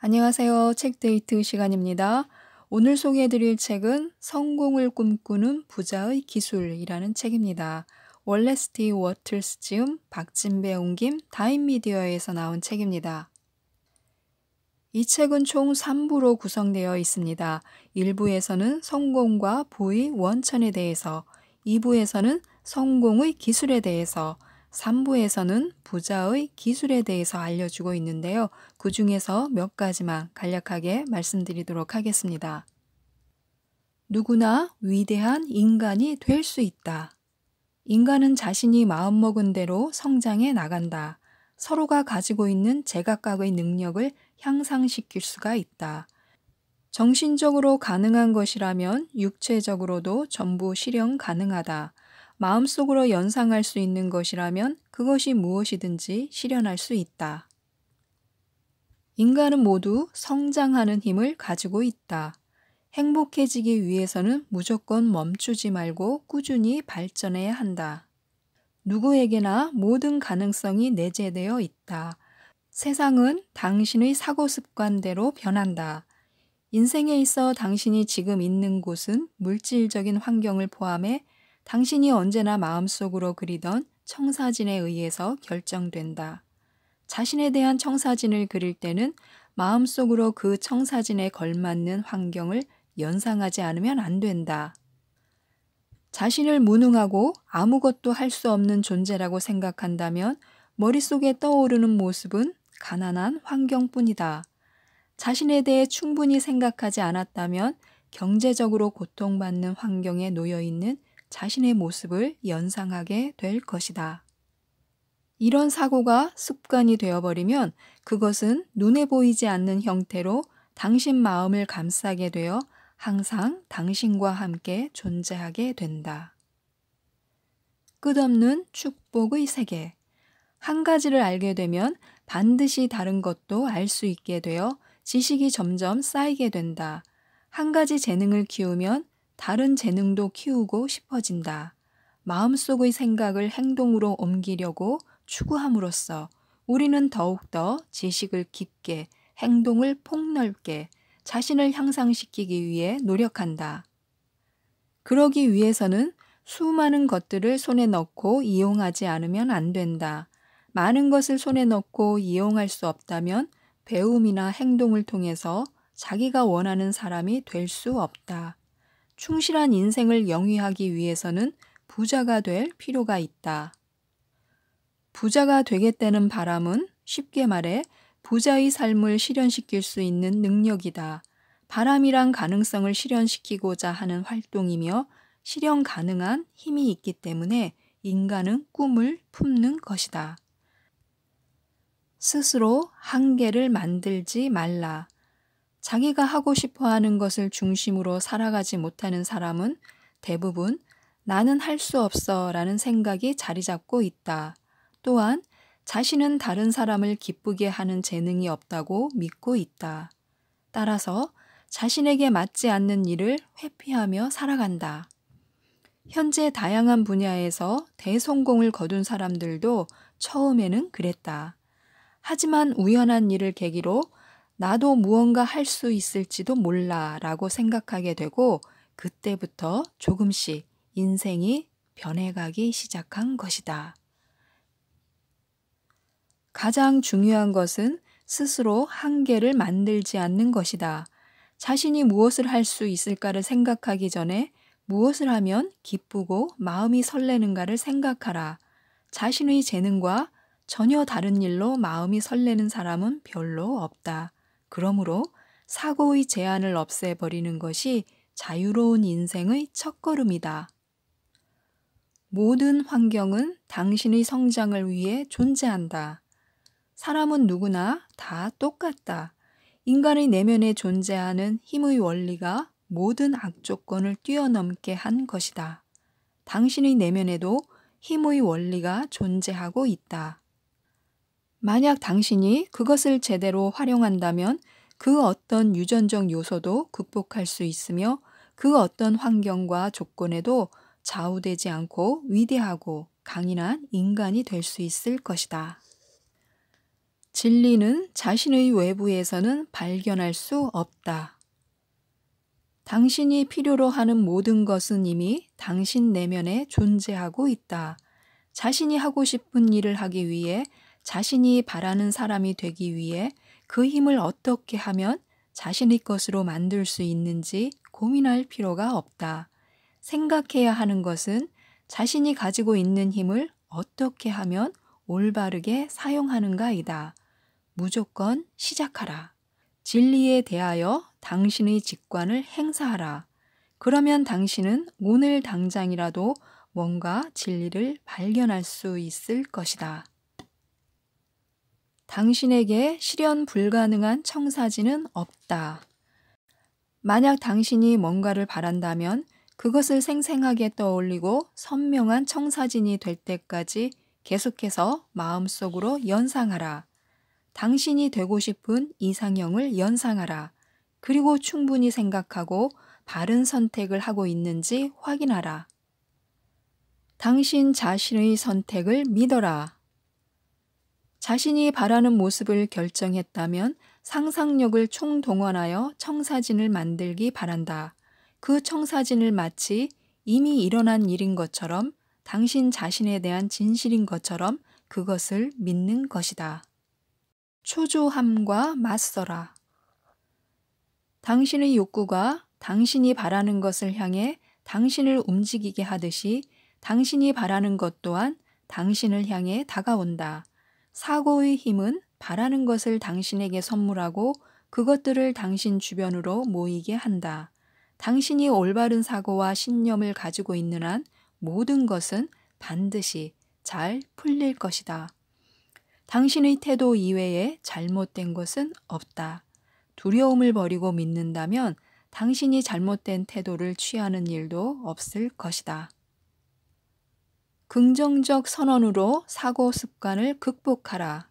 안녕하세요. 책데이트 시간입니다. 오늘 소개해드릴 책은 성공을 꿈꾸는 부자의 기술이라는 책입니다. 월레스티 워틀스 지음 박진배 옮김 다인미디어에서 나온 책입니다. 이 책은 총 3부로 구성되어 있습니다. 1부에서는 성공과 부의 원천에 대해서, 2부에서는 성공의 기술에 대해서, 3부에서는 부자의 기술에 대해서 알려주고 있는데요. 그 중에서 몇 가지만 간략하게 말씀드리도록 하겠습니다. 누구나 위대한 인간이 될 수 있다. 인간은 자신이 마음먹은 대로 성장해 나간다. 서로가 가지고 있는 제각각의 능력을 향상시킬 수가 있다. 정신적으로 가능한 것이라면 육체적으로도 전부 실현 가능하다. 마음속으로 연상할 수 있는 것이라면 그것이 무엇이든지 실현할 수 있다. 인간은 모두 성장하는 힘을 가지고 있다. 행복해지기 위해서는 무조건 멈추지 말고 꾸준히 발전해야 한다. 누구에게나 모든 가능성이 내재되어 있다. 세상은 당신의 사고 습관대로 변한다. 인생에 있어 당신이 지금 있는 곳은 물질적인 환경을 포함해 당신이 언제나 마음속으로 그리던 청사진에 의해서 결정된다. 자신에 대한 청사진을 그릴 때는 마음속으로 그 청사진에 걸맞는 환경을 연상하지 않으면 안 된다. 자신을 무능하고 아무것도 할 수 없는 존재라고 생각한다면 머릿속에 떠오르는 모습은 가난한 환경뿐이다. 자신에 대해 충분히 생각하지 않았다면 경제적으로 고통받는 환경에 놓여 있는 자신의 모습을 연상하게 될 것이다. 이런 사고가 습관이 되어버리면 그것은 눈에 보이지 않는 형태로 당신 마음을 감싸게 되어 항상 당신과 함께 존재하게 된다. 끝없는 축복의 세계. 한 가지를 알게 되면 반드시 다른 것도 알 수 있게 되어 지식이 점점 쌓이게 된다. 한 가지 재능을 키우면 다른 재능도 키우고 싶어진다. 마음속의 생각을 행동으로 옮기려고 추구함으로써 우리는 더욱더 지식을 깊게, 행동을 폭넓게, 자신을 향상시키기 위해 노력한다. 그러기 위해서는 수많은 것들을 손에 넣고 이용하지 않으면 안 된다. 많은 것을 손에 넣고 이용할 수 없다면 배움이나 행동을 통해서 자기가 원하는 사람이 될 수 없다. 충실한 인생을 영위하기 위해서는 부자가 될 필요가 있다. 부자가 되겠다는 바람은 쉽게 말해 부자의 삶을 실현시킬 수 있는 능력이다. 바람이란 가능성을 실현시키고자 하는 활동이며 실현 가능한 힘이 있기 때문에 인간은 꿈을 품는 것이다. 스스로 한계를 만들지 말라. 자기가 하고 싶어 하는 것을 중심으로 살아가지 못하는 사람은 대부분 나는 할 수 없어 라는 생각이 자리 잡고 있다. 또한 자신은 다른 사람을 기쁘게 하는 재능이 없다고 믿고 있다. 따라서 자신에게 맞지 않는 일을 회피하며 살아간다. 현재 다양한 분야에서 대성공을 거둔 사람들도 처음에는 그랬다. 하지만 우연한 일을 계기로 나도 무언가 할 수 있을지도 몰라 라고 생각하게 되고 그때부터 조금씩 인생이 변해가기 시작한 것이다. 가장 중요한 것은 스스로 한계를 만들지 않는 것이다. 자신이 무엇을 할 수 있을까를 생각하기 전에 무엇을 하면 기쁘고 마음이 설레는가를 생각하라. 자신의 재능과 전혀 다른 일로 마음이 설레는 사람은 별로 없다. 그러므로 사고의 제한을 없애버리는 것이 자유로운 인생의 첫걸음이다. 모든 환경은 당신의 성장을 위해 존재한다. 사람은 누구나 다 똑같다. 인간의 내면에 존재하는 힘의 원리가 모든 악조건을 뛰어넘게 한 것이다. 당신의 내면에도 힘의 원리가 존재하고 있다. 만약 당신이 그것을 제대로 활용한다면 그 어떤 유전적 요소도 극복할 수 있으며 그 어떤 환경과 조건에도 좌우되지 않고 위대하고 강인한 인간이 될 수 있을 것이다. 진리는 자신의 외부에서는 발견할 수 없다. 당신이 필요로 하는 모든 것은 이미 당신 내면에 존재하고 있다. 자신이 하고 싶은 일을 하기 위해 자신이 바라는 사람이 되기 위해 그 힘을 어떻게 하면 자신의 것으로 만들 수 있는지 고민할 필요가 없다. 생각해야 하는 것은 자신이 가지고 있는 힘을 어떻게 하면 올바르게 사용하는가이다. 무조건 시작하라. 진리에 대하여 당신의 직관을 행사하라. 그러면 당신은 오늘 당장이라도 뭔가 진리를 발견할 수 있을 것이다. 당신에게 실현 불가능한 청사진은 없다. 만약 당신이 뭔가를 바란다면 그것을 생생하게 떠올리고 선명한 청사진이 될 때까지 계속해서 마음속으로 연상하라. 당신이 되고 싶은 이상형을 연상하라. 그리고 충분히 생각하고 바른 선택을 하고 있는지 확인하라. 당신 자신의 선택을 믿어라. 자신이 바라는 모습을 결정했다면 상상력을 총동원하여 청사진을 만들기 바란다. 그 청사진을 마치 이미 일어난 일인 것처럼 당신 자신에 대한 진실인 것처럼 그것을 믿는 것이다. 초조함과 맞서라. 당신의 욕구가 당신이 바라는 것을 향해 당신을 움직이게 하듯이 당신이 바라는 것 또한 당신을 향해 다가온다. 사고의 힘은 바라는 것을 당신에게 선물하고 그것들을 당신 주변으로 모이게 한다. 당신이 올바른 사고와 신념을 가지고 있는 한 모든 것은 반드시 잘 풀릴 것이다. 당신의 태도 이외에 잘못된 것은 없다. 두려움을 버리고 믿는다면 당신이 잘못된 태도를 취하는 일도 없을 것이다. 긍정적 선언으로 사고 습관을 극복하라.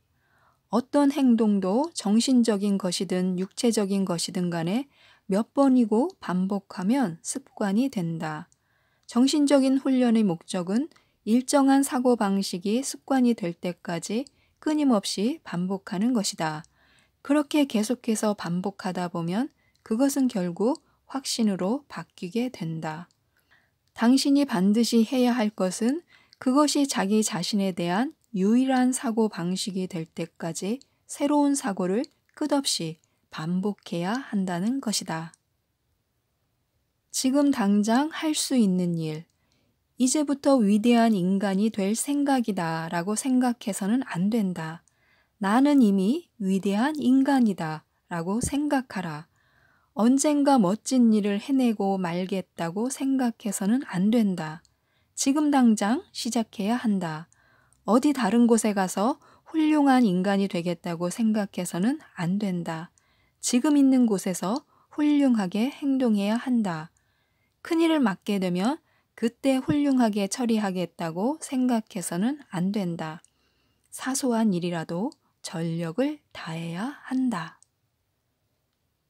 어떤 행동도 정신적인 것이든 육체적인 것이든 간에 몇 번이고 반복하면 습관이 된다. 정신적인 훈련의 목적은 일정한 사고 방식이 습관이 될 때까지 끊임없이 반복하는 것이다. 그렇게 계속해서 반복하다 보면 그것은 결국 확신으로 바뀌게 된다. 당신이 반드시 해야 할 것은 그것이 자기 자신에 대한 유일한 사고 방식이 될 때까지 새로운 사고를 끝없이 반복해야 한다는 것이다. 지금 당장 할 수 있는 일, 이제부터 위대한 인간이 될 생각이다 라고 생각해서는 안 된다. 나는 이미 위대한 인간이다 라고 생각하라. 언젠가 멋진 일을 해내고 말겠다고 생각해서는 안 된다. 지금 당장 시작해야 한다. 어디 다른 곳에 가서 훌륭한 인간이 되겠다고 생각해서는 안 된다. 지금 있는 곳에서 훌륭하게 행동해야 한다. 큰일을 맞게 되면 그때 훌륭하게 처리하겠다고 생각해서는 안 된다. 사소한 일이라도 전력을 다해야 한다.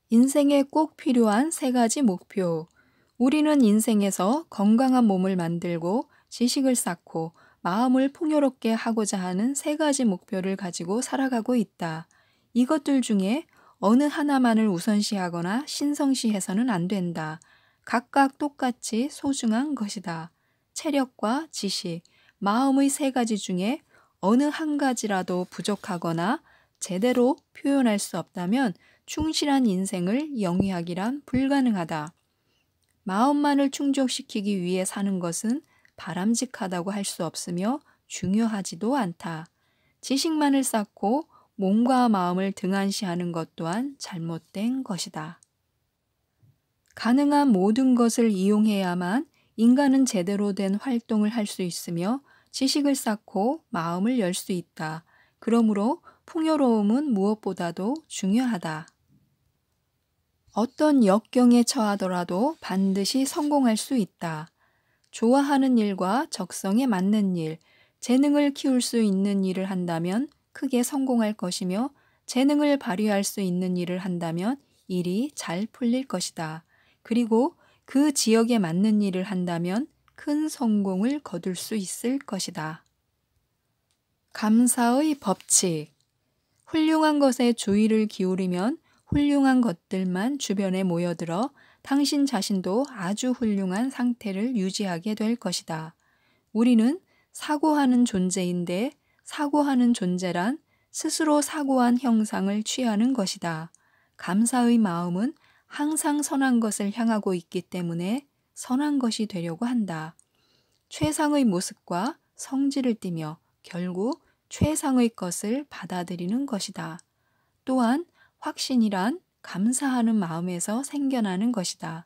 인생에 꼭 필요한 세 가지 목표. 우리는 인생에서 건강한 몸을 만들고 지식을 쌓고 마음을 풍요롭게 하고자 하는 세 가지 목표를 가지고 살아가고 있다. 이것들 중에 어느 하나만을 우선시하거나 신성시해서는 안 된다. 각각 똑같이 소중한 것이다. 체력과 지식, 마음의 세 가지 중에 어느 한 가지라도 부족하거나 제대로 표현할 수 없다면 충실한 인생을 영위하기란 불가능하다. 마음만을 충족시키기 위해 사는 것은 바람직하다고 할 수 없으며 중요하지도 않다. 지식만을 쌓고 몸과 마음을 등한시하는 것 또한 잘못된 것이다. 가능한 모든 것을 이용해야만 인간은 제대로 된 활동을 할 수 있으며 지식을 쌓고 마음을 열 수 있다. 그러므로 풍요로움은 무엇보다도 중요하다. 어떤 역경에 처하더라도 반드시 성공할 수 있다. 좋아하는 일과 적성에 맞는 일, 재능을 키울 수 있는 일을 한다면 크게 성공할 것이며 재능을 발휘할 수 있는 일을 한다면 일이 잘 풀릴 것이다. 그리고 그 지역에 맞는 일을 한다면 큰 성공을 거둘 수 있을 것이다. 감사의 법칙 훌륭한 것에 주의를 기울이면 훌륭한 것들만 주변에 모여들어 당신 자신도 아주 훌륭한 상태를 유지하게 될 것이다. 우리는 사고하는 존재인데 사고하는 존재란 스스로 사고한 형상을 취하는 것이다. 감사의 마음은 항상 선한 것을 향하고 있기 때문에 선한 것이 되려고 한다. 최상의 모습과 성질을 띠며 결국 최상의 것을 받아들이는 것이다. 또한 확신이란 감사하는 마음에서 생겨나는 것이다.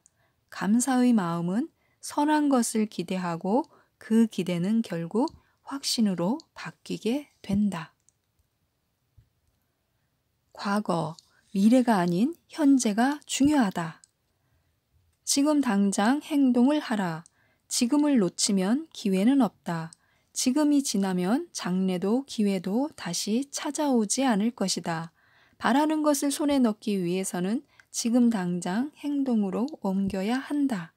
감사의 마음은 선한 것을 기대하고 그 기대는 결국 확신으로 바뀌게 된다. 과거, 미래가 아닌 현재가 중요하다. 지금 당장 행동을 하라. 지금을 놓치면 기회는 없다. 지금이 지나면 장래도 기회도 다시 찾아오지 않을 것이다. 바라는 것을 손에 넣기 위해서는 지금 당장 행동으로 옮겨야 한다.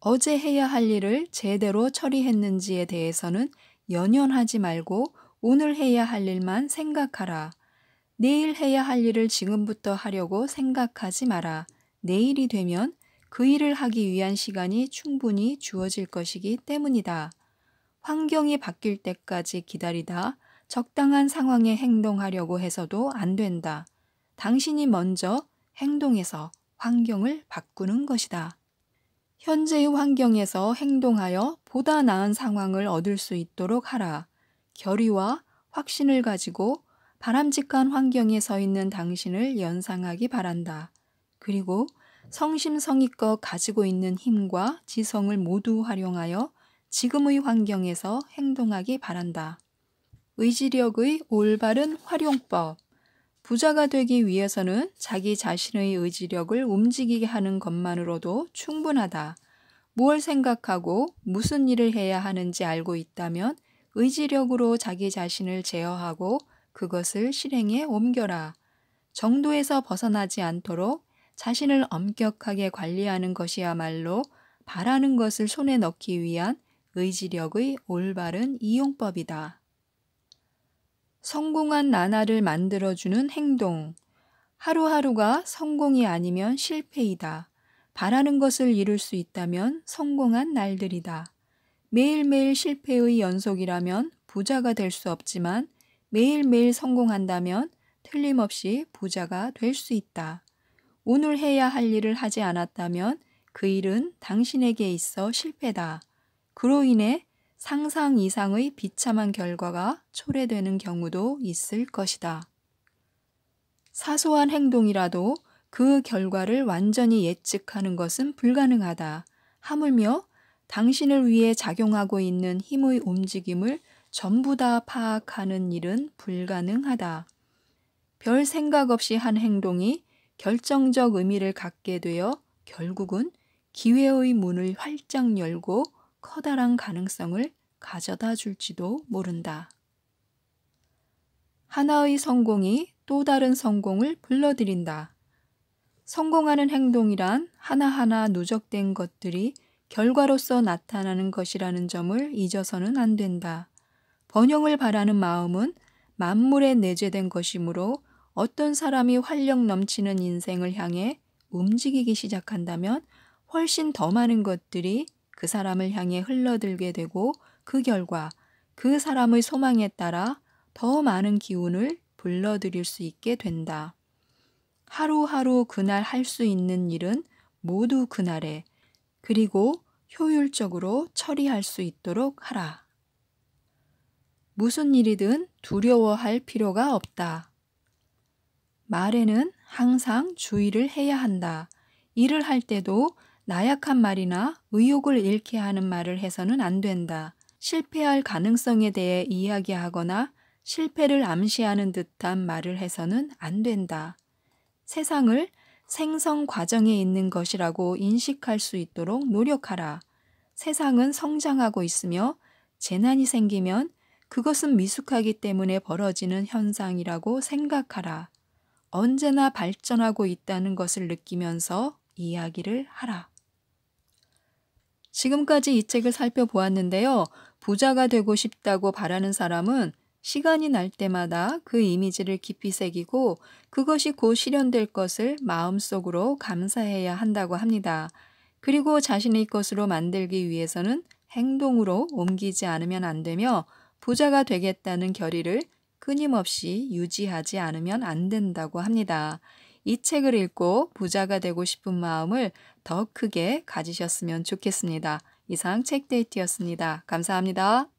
어제 해야 할 일을 제대로 처리했는지에 대해서는 연연하지 말고 오늘 해야 할 일만 생각하라. 내일 해야 할 일을 지금부터 하려고 생각하지 마라. 내일이 되면 그 일을 하기 위한 시간이 충분히 주어질 것이기 때문이다. 환경이 바뀔 때까지 기다리다 적당한 상황에 행동하려고 해서도 안 된다. 당신이 먼저 행동해서 환경을 바꾸는 것이다. 현재의 환경에서 행동하여 보다 나은 상황을 얻을 수 있도록 하라. 결의와 확신을 가지고 바람직한 환경에 서 있는 당신을 연상하기 바란다. 그리고 성심성의껏 가지고 있는 힘과 지성을 모두 활용하여 지금의 환경에서 행동하기 바란다. 의지력의 올바른 활용법. 부자가 되기 위해서는 자기 자신의 의지력을 움직이게 하는 것만으로도 충분하다. 무엇 생각하고 무슨 일을 해야 하는지 알고 있다면 의지력으로 자기 자신을 제어하고 그것을 실행에 옮겨라. 정도에서 벗어나지 않도록 자신을 엄격하게 관리하는 것이야말로 바라는 것을 손에 넣기 위한 의지력의 올바른 이용법이다. 성공한 나날을 만들어주는 행동. 하루하루가 성공이 아니면 실패이다. 바라는 것을 이룰 수 있다면 성공한 날들이다. 매일매일 실패의 연속이라면 부자가 될 수 없지만 매일매일 성공한다면 틀림없이 부자가 될 수 있다. 오늘 해야 할 일을 하지 않았다면 그 일은 당신에게 있어 실패다. 그로 인해 상상 이상의 비참한 결과가 초래되는 경우도 있을 것이다. 사소한 행동이라도 그 결과를 완전히 예측하는 것은 불가능하다. 하물며 당신을 위해 작용하고 있는 힘의 움직임을 전부 다 파악하는 일은 불가능하다. 별 생각 없이 한 행동이 결정적 의미를 갖게 되어 결국은 기회의 문을 활짝 열고 커다란 가능성을 가져다 줄지도 모른다. 하나의 성공이 또 다른 성공을 불러들인다. 성공하는 행동이란 하나하나 누적된 것들이 결과로서 나타나는 것이라는 점을 잊어서는 안 된다. 번영을 바라는 마음은 만물에 내재된 것이므로 어떤 사람이 활력 넘치는 인생을 향해 움직이기 시작한다면 훨씬 더 많은 것들이 그 사람을 향해 흘러들게 되고 그 결과 그 사람의 소망에 따라 더 많은 기운을 불러들일 수 있게 된다. 하루하루 그날 할 수 있는 일은 모두 그날에 그리고 효율적으로 처리할 수 있도록 하라. 무슨 일이든 두려워할 필요가 없다. 말에는 항상 주의를 해야 한다. 일을 할 때도 나약한 말이나 의욕을 잃게 하는 말을 해서는 안 된다. 실패할 가능성에 대해 이야기하거나 실패를 암시하는 듯한 말을 해서는 안 된다. 세상을 생성 과정에 있는 것이라고 인식할 수 있도록 노력하라. 세상은 성장하고 있으며 재난이 생기면 그것은 미숙하기 때문에 벌어지는 현상이라고 생각하라. 언제나 발전하고 있다는 것을 느끼면서 이야기를 하라. 지금까지 이 책을 살펴보았는데요. 부자가 되고 싶다고 바라는 사람은 시간이 날 때마다 그 이미지를 깊이 새기고 그것이 곧 실현될 것을 마음속으로 감사해야 한다고 합니다. 그리고 자신의 것으로 만들기 위해서는 행동으로 옮기지 않으면 안 되며 부자가 되겠다는 결의를 끊임없이 유지하지 않으면 안 된다고 합니다. 이 책을 읽고 부자가 되고 싶은 마음을 더 크게 가지셨으면 좋겠습니다. 이상 책데이트였습니다. 감사합니다.